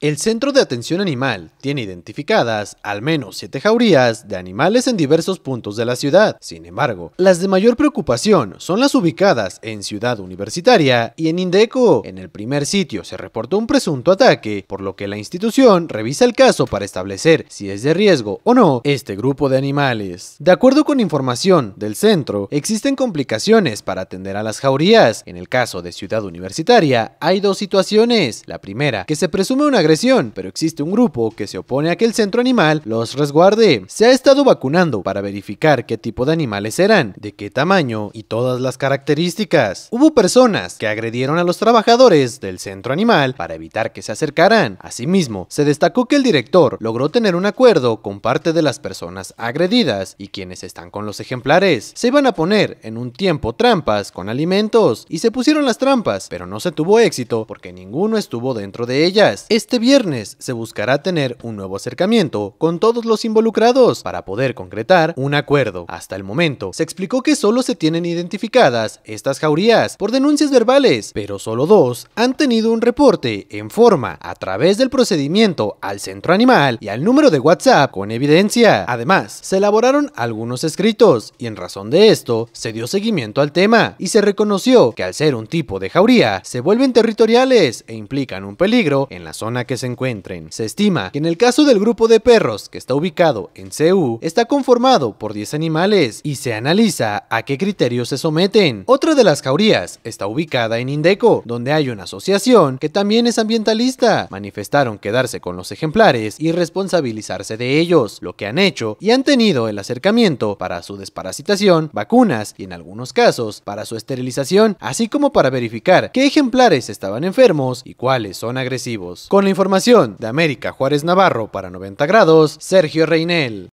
El Centro de Atención Animal tiene identificadas al menos siete jaurías de animales en diversos puntos de la ciudad. Sin embargo, las de mayor preocupación son las ubicadas en Ciudad Universitaria y en Indeco. En el primer sitio se reportó un presunto ataque, por lo que la institución revisa el caso para establecer si es de riesgo o no este grupo de animales. De acuerdo con información del centro, existen complicaciones para atender a las jaurías. En el caso de Ciudad Universitaria hay dos situaciones. La primera, que se presume una presión, pero existe un grupo que se opone a que el centro animal los resguarde. Se ha estado vacunando para verificar qué tipo de animales eran, de qué tamaño y todas las características. Hubo personas que agredieron a los trabajadores del centro animal para evitar que se acercaran. Asimismo, se destacó que el director logró tener un acuerdo con parte de las personas agredidas y quienes están con los ejemplares. Se iban a poner en un tiempo trampas con alimentos y se pusieron las trampas, pero no se tuvo éxito porque ninguno estuvo dentro de ellas. Este este viernes se buscará tener un nuevo acercamiento con todos los involucrados para poder concretar un acuerdo. Hasta el momento, se explicó que solo se tienen identificadas estas jaurías por denuncias verbales, pero solo dos han tenido un reporte en forma a través del procedimiento al centro animal y al número de WhatsApp con evidencia. Además, se elaboraron algunos escritos y en razón de esto se dio seguimiento al tema y se reconoció que al ser un tipo de jauría se vuelven territoriales e implican un peligro en la zona que se encuentren. Se estima que en el caso del grupo de perros que está ubicado en CU, está conformado por 10 animales y se analiza a qué criterios se someten. Otra de las jaurías está ubicada en Indeco, donde hay una asociación que también es ambientalista. Manifestaron quedarse con los ejemplares y responsabilizarse de ellos, lo que han hecho y han tenido el acercamiento para su desparasitación, vacunas y en algunos casos para su esterilización, así como para verificar qué ejemplares estaban enfermos y cuáles son agresivos. Con la información de América Juárez Navarro para 90 grados, Sergio Reinel.